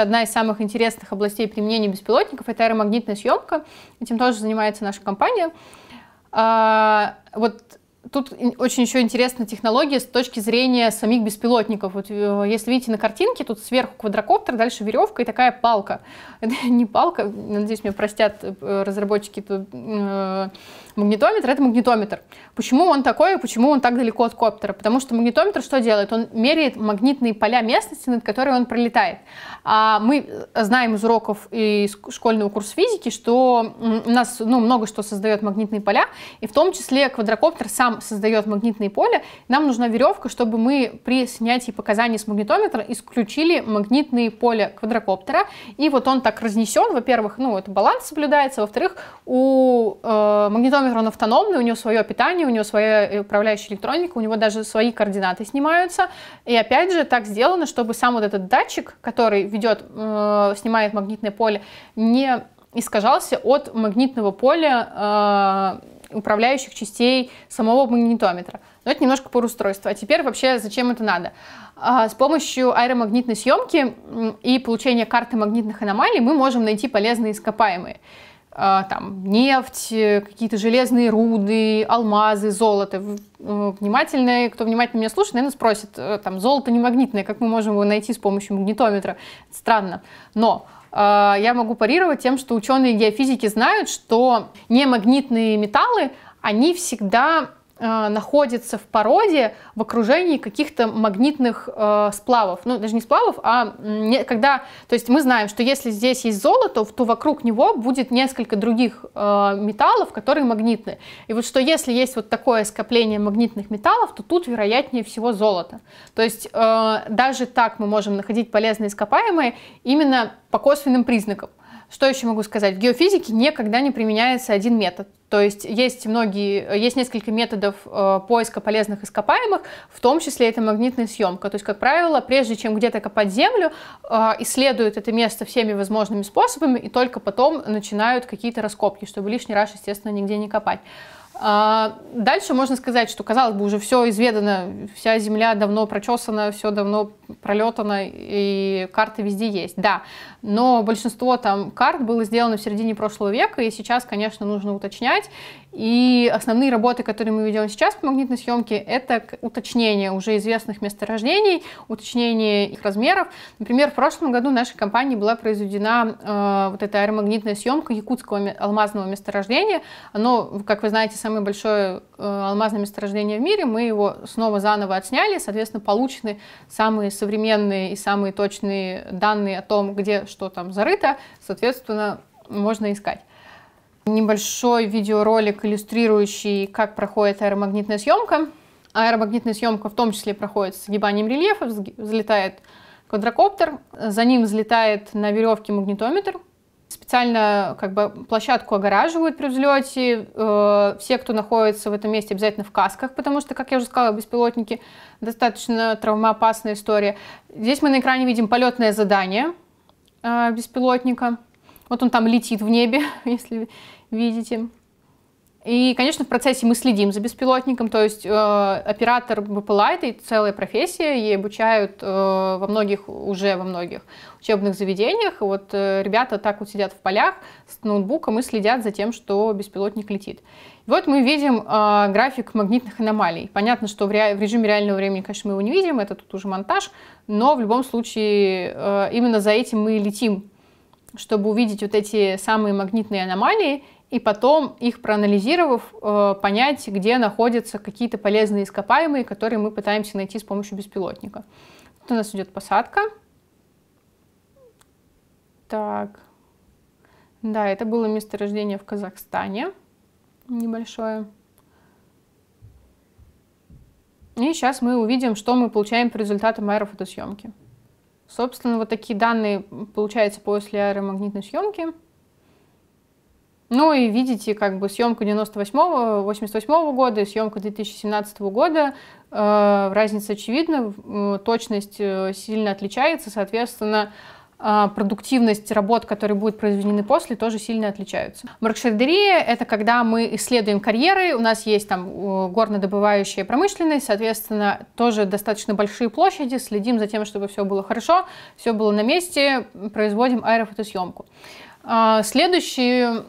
Одна из самых интересных областей применения беспилотников — это аэромагнитная съемка. Этим тоже занимается наша компания. А, вот тут очень еще интересна технология с точки зрения самих беспилотников. Вот, э, если видите на картинке, тут сверху квадрокоптер, дальше веревка и такая палка. Это не палка, надеюсь, меня простят э, разработчики тут. Э, Магнитометр – это магнитометр. Почему он такой и почему он так далеко от коптера? Потому что магнитометр что делает? Он меряет магнитные поля местности, над которой он пролетает. А мы знаем из уроков из школьного курса физики, что у нас ну, много что создает магнитные поля, и в том числе квадрокоптер сам создает магнитные поля. Нам нужна веревка, чтобы мы при снятии показаний с магнитометра исключили магнитные поля квадрокоптера. И вот он так разнесен. Во-первых, ну, это баланс соблюдается. Во-вторых, у э, магнитометра сервер, он автономный, у него свое питание, у него своя э, управляющая электроника, у него даже свои координаты снимаются. И опять же, так сделано, чтобы сам вот этот датчик, который ведет, э, снимает магнитное поле, не искажался от магнитного поля э, управляющих частей самого магнитометра. Но это немножко пор устройству. А теперь вообще зачем это надо? А, с помощью аэромагнитной съемки и получения карты магнитных аномалий мы можем найти полезные ископаемые. А, там, нефть, какие-то железные руды, алмазы, золото. Э, внимательно, кто внимательно меня слушает, наверное, спросит, э, там, золото не магнитное, как мы можем его найти с помощью магнитометра? странно. Но а, я могу парировать тем, что ученые геофизики знают, что немагнитные металлы, они всегда Э, находится в породе в окружении каких-то магнитных э, сплавов. Ну, даже не сплавов, а не, когда... То есть мы знаем, что если здесь есть золото, то вокруг него будет несколько других э, металлов, которые магнитны. И вот что если есть вот такое скопление магнитных металлов, то тут вероятнее всего золото. То есть э, даже так мы можем находить полезные ископаемые именно по косвенным признакам. Что еще могу сказать? В геофизике никогда не применяется один метод. То есть есть многие, есть несколько методов э, поиска полезных ископаемых, в том числе это магнитная съемка. То есть, как правило, прежде чем где-то копать землю, э, исследуют это место всеми возможными способами и только потом начинают какие-то раскопки, чтобы лишний раз, естественно, нигде не копать. А, дальше можно сказать, что, казалось бы, уже все изведано, вся земля давно прочесана, все давно пролетано, и карты везде есть, да. Но большинство там карт было сделано в середине прошлого века, и сейчас, конечно, нужно уточнять. И основные работы, которые мы ведем сейчас по магнитной съемке, это уточнение уже известных месторождений, уточнение их размеров. Например, в прошлом году нашей компании была произведена э, вот эта аэромагнитная съемка якутского алмазного месторождения. Оно, как вы знаете, самое самое большое э, алмазное месторождение в мире, мы его снова заново отсняли, соответственно, получены самые современные и самые точные данные о том, где что там зарыто, соответственно, можно искать. Небольшой видеоролик, иллюстрирующий, как проходит аэромагнитная съемка. Аэромагнитная съемка в том числе проходит с сгибанием рельефа, взлетает квадрокоптер, за ним взлетает на веревке магнитометр, специально как бы площадку огораживают при взлете. Э, все, кто находится в этом месте, обязательно в касках, потому что, как я уже сказала, беспилотники достаточно травмоопасная история. Здесь мы на экране видим полетное задание э, беспилотника. Вот он там летит в небе, если видите. И, конечно, в процессе мы следим за беспилотником, то есть э, оператор БПЛА — это целая профессия, ей обучают э, во многих, уже во многих учебных заведениях. вот э, ребята так вот сидят в полях с ноутбуком и следят за тем, что беспилотник летит. вот мы видим э, график магнитных аномалий. Понятно, что в, ре в режиме реального времени, конечно, мы его не видим, это тут уже монтаж, но в любом случае э, именно за этим мы и летим, чтобы увидеть вот эти самые магнитные аномалии — и потом их проанализировав, э, понять, где находятся какие-то полезные ископаемые, которые мы пытаемся найти с помощью беспилотника. Тут у нас идет посадка. Так, да, это было месторождение в Казахстане небольшое. И сейчас мы увидим, что мы получаем по результатам аэрофотосъемки. Собственно, вот такие данные получаются после аэромагнитной съемки. Ну и видите как бы съемку 98 -го года и съемка 2017 года. Э, разница очевидна, э, точность э, сильно отличается, соответственно, э, продуктивность работ, которые будут произведены после, тоже сильно отличаются. Маркшердерия — это когда мы исследуем карьеры, у нас есть там э, горнодобывающая промышленность, соответственно, тоже достаточно большие площади, следим за тем, чтобы все было хорошо, все было на месте, производим аэрофотосъемку. Следующий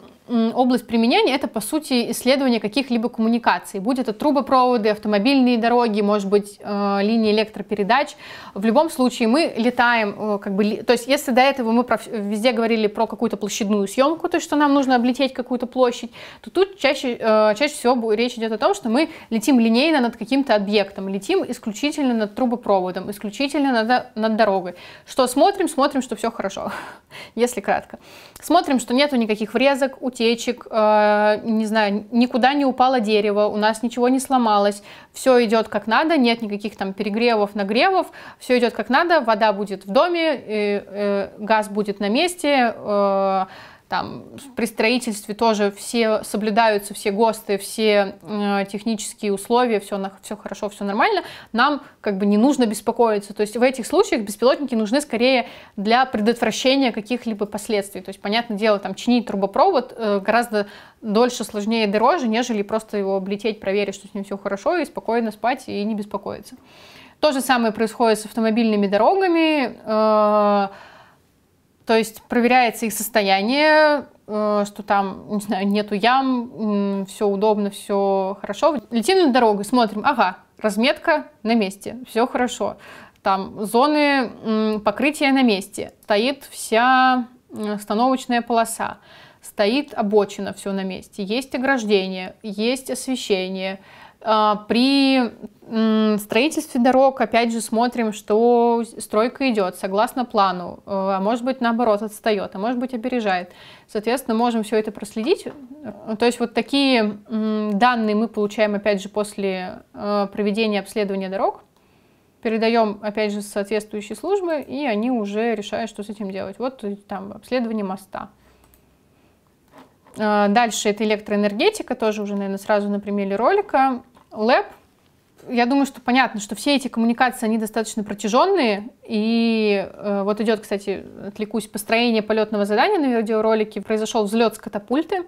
область применения это по сути исследование каких-либо коммуникаций. Будь это трубопроводы, автомобильные дороги, может быть э, линии электропередач. В любом случае мы летаем, э, как бы, то есть если до этого мы про, везде говорили про какую-то площадную съемку, то есть что нам нужно облететь какую-то площадь, то тут чаще, э, чаще всего речь идет о том, что мы летим линейно над каким-то объектом, летим исключительно над трубопроводом, исключительно над, над дорогой. Что смотрим? Смотрим, что все хорошо, если кратко. Смотрим, что нету никаких врезок, утек утечек, э, не знаю, никуда не упало дерево, у нас ничего не сломалось, все идет как надо, нет никаких там перегревов, нагревов, все идет как надо, вода будет в доме, э, э, газ будет на месте, э, там при строительстве тоже все соблюдаются все ГОСТы, все э, технические условия, все, на, все хорошо, все нормально, нам как бы не нужно беспокоиться. То есть в этих случаях беспилотники нужны скорее для предотвращения каких-либо последствий. То есть, понятное дело, там чинить трубопровод э, гораздо дольше, сложнее и дороже, нежели просто его облететь, проверить, что с ним все хорошо, и спокойно спать и не беспокоиться. То же самое происходит с автомобильными дорогами. Э, то есть проверяется их состояние, э, что там, не знаю, нету ям, все удобно, все хорошо. Летим на дорогу, смотрим, ага, разметка на месте, все хорошо. Там зоны покрытия на месте, стоит вся остановочная полоса, стоит обочина, все на месте, есть ограждение, есть освещение, а, при строительстве дорог, опять же, смотрим, что стройка идет согласно плану, э, а может быть, наоборот, отстает, а может быть, опережает. Соответственно, можем все это проследить. Э, то есть вот такие данные мы получаем, опять же, после э, проведения обследования дорог, передаем, опять же, соответствующие службы, и они уже решают, что с этим делать. Вот там обследование моста. Дальше это электроэнергетика, тоже уже, наверное, сразу на примере ролика. ЛЭП. я думаю, что понятно, что все эти коммуникации, они достаточно протяженные. И э, вот идет, кстати, отвлекусь, построение полетного задания на видеоролике. Произошел взлет с катапульты.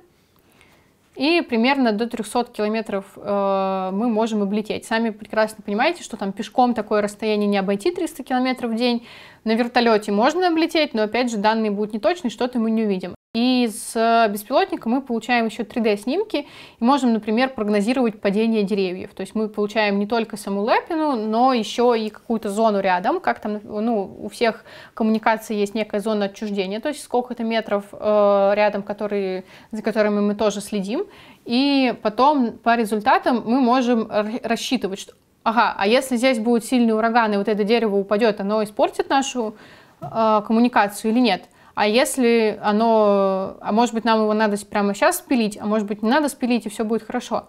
И примерно до 300 километров э, мы можем облететь. Сами прекрасно понимаете, что там пешком такое расстояние не обойти 300 километров в день. На вертолете можно облететь, но опять же данные будут неточные, что-то мы не увидим. И с беспилотника мы получаем еще 3D-снимки и можем, например, прогнозировать падение деревьев. То есть мы получаем не только саму лепину, но еще и какую-то зону рядом, как там, ну, у всех коммуникаций есть некая зона отчуждения, то есть сколько-то метров э, рядом, которые, за которыми мы тоже следим. И потом по результатам мы можем рассчитывать, что, ага, а если здесь будет сильный ураган, и вот это дерево упадет, оно испортит нашу э, коммуникацию или нет. А если оно, а может быть, нам его надо прямо сейчас спилить, а может быть, не надо спилить, и все будет хорошо.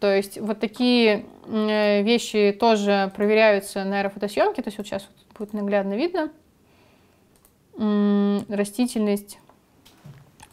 То есть вот такие э, вещи тоже проверяются на аэрофотосъемке. То есть вот сейчас вот будет наглядно видно. Растительность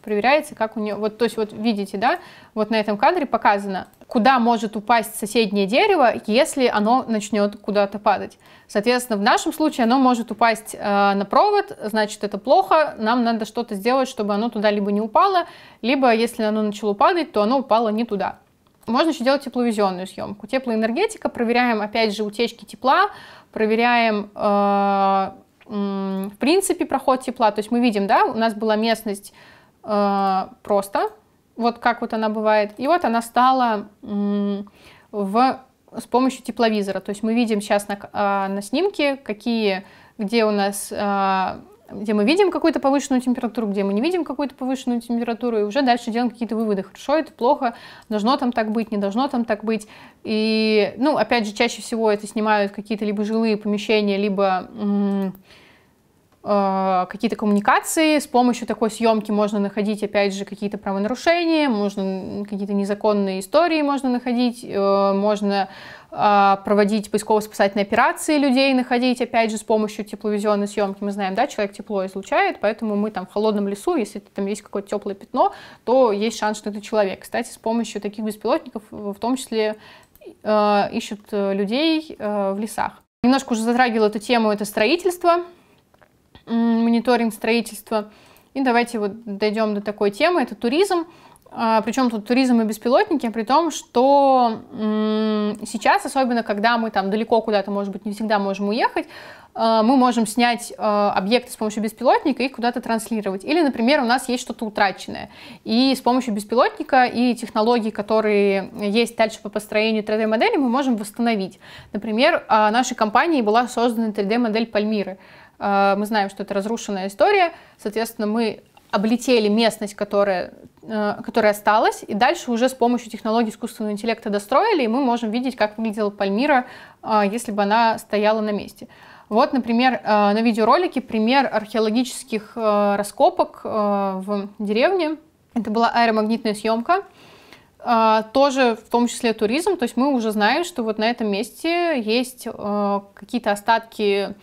проверяется, как у нее, вот, то есть вот видите, да, вот на этом кадре показано, куда может упасть соседнее дерево, если оно начнет куда-то падать. Соответственно, в нашем случае оно может упасть э, на провод, значит, это плохо, нам надо что-то сделать, чтобы оно туда либо не упало, либо если оно начало падать, то оно упало не туда. Можно еще делать тепловизионную съемку. Теплоэнергетика, проверяем, опять же, утечки тепла, проверяем... Э, в принципе, проход тепла, то есть мы видим, да, у нас была местность Э, просто, вот как вот она бывает. И вот она стала в, с помощью тепловизора. То есть мы видим сейчас на, а, на снимке, какие, где у нас а, где мы видим какую-то повышенную температуру, где мы не видим какую-то повышенную температуру, и уже дальше делаем какие-то выводы, хорошо это, плохо, должно там так быть, не должно там так быть. И, ну, опять же, чаще всего это снимают какие-то либо жилые помещения, либо Э, какие-то коммуникации, с помощью такой съемки можно находить, опять же, какие-то правонарушения, можно какие-то незаконные истории можно находить, э, можно э, проводить поисково-спасательные операции людей, находить, опять же, с помощью тепловизионной съемки. Мы знаем, да, человек тепло излучает, поэтому мы там в холодном лесу, если там есть какое-то теплое пятно, то есть шанс, что это человек. Кстати, с помощью таких беспилотников в том числе ищут людей в лесах. Немножко уже затрагивала эту тему, это строительство мониторинг строительства. И давайте вот дойдем до такой темы, это туризм. А, Причем тут туризм и беспилотники, при том, что сейчас, особенно когда мы там далеко куда-то, может быть, не всегда можем уехать, а, мы можем снять а, объекты с помощью беспилотника и куда-то транслировать. Или, например, у нас есть что-то утраченное. И с помощью беспилотника и технологий, которые есть дальше по построению 3D-модели, мы можем восстановить. Например, нашей компании была создана 3D-модель Пальмиры. А, мы знаем, что это разрушенная история, соответственно, мы облетели местность, которая, э, которая осталась, и дальше уже с помощью технологий искусственного интеллекта достроили, и мы можем видеть, как выглядела Пальмира, а, если бы она стояла на месте. Вот, например, э, на видеоролике пример археологических э, раскопок в деревне. Это была аэромагнитная съемка, тоже в том числе туризм, то есть мы уже знаем, что вот на этом месте есть какие-то остатки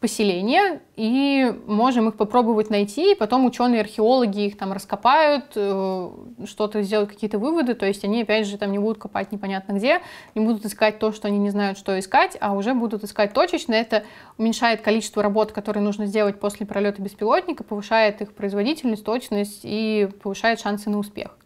поселения, и можем их попробовать найти, и потом ученые-археологи их там раскопают, э, что-то сделают, какие-то выводы, то есть они, опять же, там не будут копать непонятно где, не будут искать то, что они не знают, что искать, а уже будут искать точечно, это уменьшает количество работ, которые нужно сделать после пролета беспилотника, повышает их производительность, точность и повышает шансы на успех.